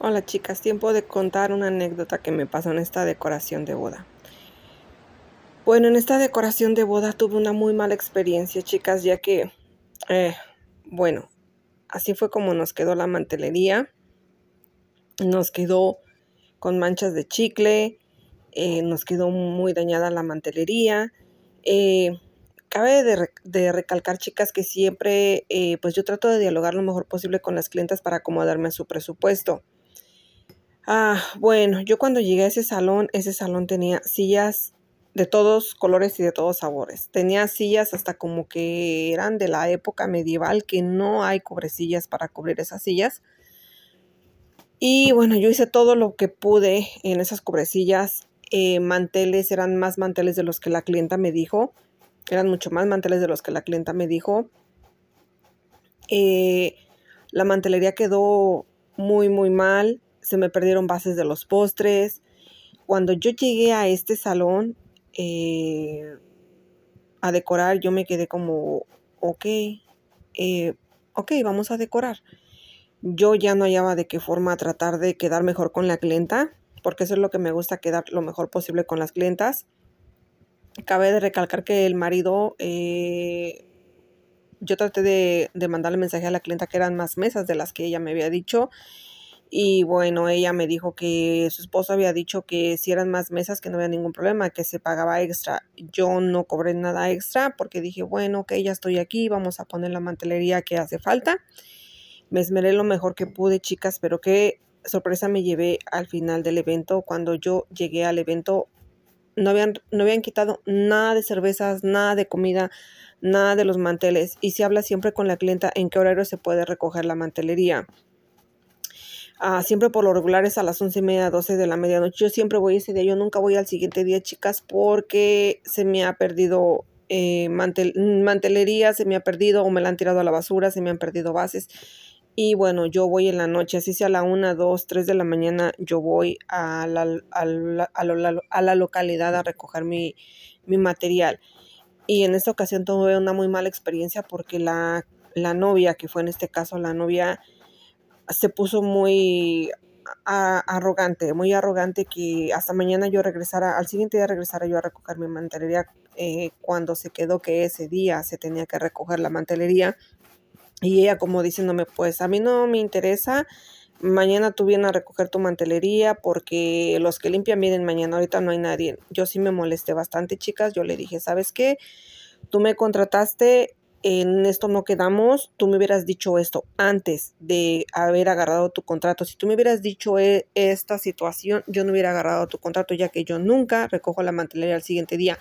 Hola chicas, tiempo de contar una anécdota que me pasó en esta decoración de boda. Bueno, en esta decoración de boda tuve una muy mala experiencia, chicas, ya que, eh, bueno, así fue como nos quedó la mantelería. Nos quedó con manchas de chicle, eh, nos quedó muy dañada la mantelería. Eh, cabe de, recalcar, chicas, que siempre, pues yo trato de dialogar lo mejor posible con las clientas para acomodarme a su presupuesto. Ah, bueno, yo cuando llegué a ese salón, ese salón tenía sillas de todos colores y de todos sabores. Tenía sillas hasta como que eran de la época medieval, que no hay cubrecillas para cubrir esas sillas. Y bueno, yo hice todo lo que pude en esas cubrecillas. Eh, manteles, eran más manteles de los que la clienta me dijo. Eran mucho más manteles de los que la clienta me dijo. Eh, la mantelería quedó muy, muy mal se me perdieron bases de los postres. Cuando yo llegué a este salón eh, a decorar, yo me quedé como, ok, eh, ok, vamos a decorar. Yo ya no hallaba de qué forma tratar de quedar mejor con la clienta, porque eso es lo que me gusta, quedar lo mejor posible con las clientas. Acabé de recalcar que el marido, eh, yo traté de, de mandarle mensaje a la clienta que eran más mesas de las que ella me había dicho y bueno, ella me dijo que su esposo había dicho que si eran más mesas que no había ningún problema, que se pagaba extra. Yo no cobré nada extra porque dije, bueno, que ya estoy aquí, vamos a poner la mantelería que hace falta. Me esmeré lo mejor que pude, chicas, pero qué sorpresa me llevé al final del evento. Cuando yo llegué al evento, no habían, no habían quitado nada de cervezas, nada de comida, nada de los manteles. Y se habla siempre con la clienta en qué horario se puede recoger la mantelería siempre por lo regular es a las once y media, 12 de la medianoche. Yo siempre voy ese día, yo nunca voy al siguiente día, chicas, porque se me ha perdido eh, mantelería, se me ha perdido o me la han tirado a la basura, se me han perdido bases. Y bueno, yo voy en la noche, así sea a la 1, 2, 3 de la mañana, yo voy a la, localidad a recoger mi, material. Y en esta ocasión tuve una muy mala experiencia porque la, la novia, que fue en este caso la novia, se puso muy arrogante, muy arrogante que hasta mañana yo regresara, al siguiente día regresara yo a recoger mi mantelería eh, cuando se quedó que ese día se tenía que recoger la mantelería. Y ella como diciéndome, pues a mí no me interesa, mañana tú vienes a recoger tu mantelería porque los que limpian miren mañana, ahorita no hay nadie. Yo sí me molesté bastante, chicas, yo le dije, ¿sabes qué? Tú me contrataste, en esto no quedamos, tú me hubieras dicho esto antes de haber agarrado tu contrato. Si tú me hubieras dicho e, esta situación, yo no hubiera agarrado tu contrato, ya que yo nunca recojo la mantelería al siguiente día.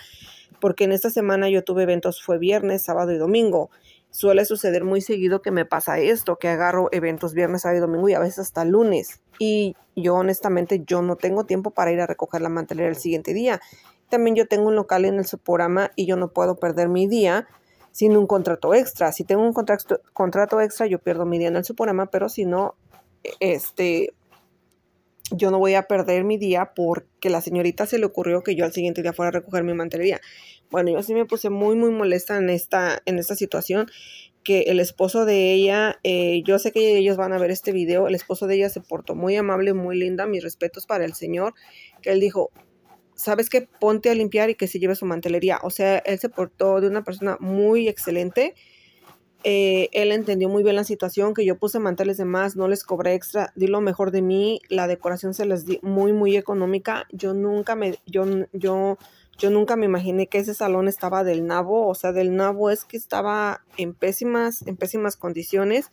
Porque en esta semana yo tuve eventos, fue viernes, sábado y domingo. Suele suceder muy seguido que me pasa esto, que agarro eventos viernes, sábado y domingo y a veces hasta lunes. Y yo honestamente, yo no tengo tiempo para ir a recoger la mantelería el siguiente día. También yo tengo un local en el Soporama y yo no puedo perder mi día sin un contrato extra. Si tengo un contrato, contrato extra, yo pierdo mi día en el Suprema, pero si no, este, yo no voy a perder mi día porque la señorita se le ocurrió que yo al siguiente día fuera a recoger mi mantelería. Bueno, yo sí me puse muy, muy molesta en esta, en esta situación que el esposo de ella, eh, yo sé que ellos van a ver este video, el esposo de ella se portó muy amable, muy linda, mis respetos para el señor, que él dijo, sabes que ponte a limpiar y que se lleve su mantelería. O sea, él se portó de una persona muy excelente. Eh, él entendió muy bien la situación, que yo puse manteles de más, no les cobré extra, di lo mejor de mí, la decoración se les di muy, muy económica. Yo nunca me, yo, yo, yo nunca me imaginé que ese salón estaba del nabo, o sea, del nabo es que estaba en pésimas, en pésimas condiciones.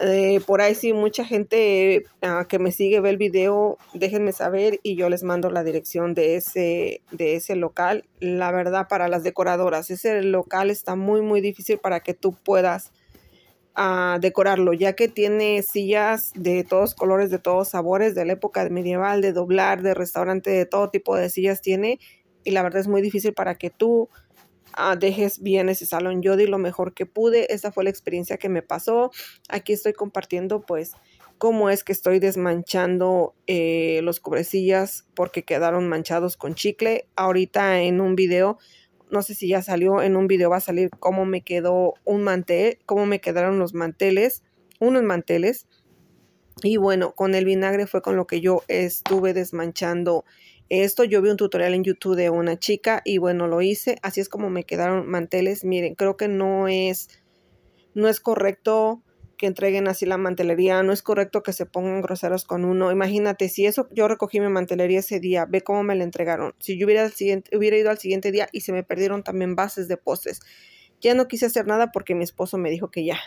Eh, por ahí sí, mucha gente ah, que me sigue ve el video, déjenme saber y yo les mando la dirección de ese, de ese local. La verdad, para las decoradoras, ese local está muy, muy difícil para que tú puedas ah, decorarlo, ya que tiene sillas de todos colores, de todos sabores, de la época medieval, de doblar, de restaurante, de todo tipo de sillas tiene. Y la verdad es muy difícil para que tú Ah, dejes bien ese salón. Yo di lo mejor que pude. Esa fue la experiencia que me pasó. Aquí estoy compartiendo pues cómo es que estoy desmanchando eh, los cubrecillas porque quedaron manchados con chicle. Ahorita en un video, no sé si ya salió, en un video va a salir cómo me quedó un mantel, cómo me quedaron los manteles, unos manteles. Y bueno, con el vinagre fue con lo que yo estuve desmanchando esto. Yo vi un tutorial en YouTube de una chica y bueno, lo hice. Así es como me quedaron manteles. Miren, creo que no es, no es correcto que entreguen así la mantelería, no es correcto que se pongan groseros con uno. Imagínate, si eso yo recogí mi mantelería ese día, ve cómo me la entregaron. Si yo hubiera, hubiera ido al siguiente día y se me perdieron también bases de postes Ya no quise hacer nada porque mi esposo me dijo que ya.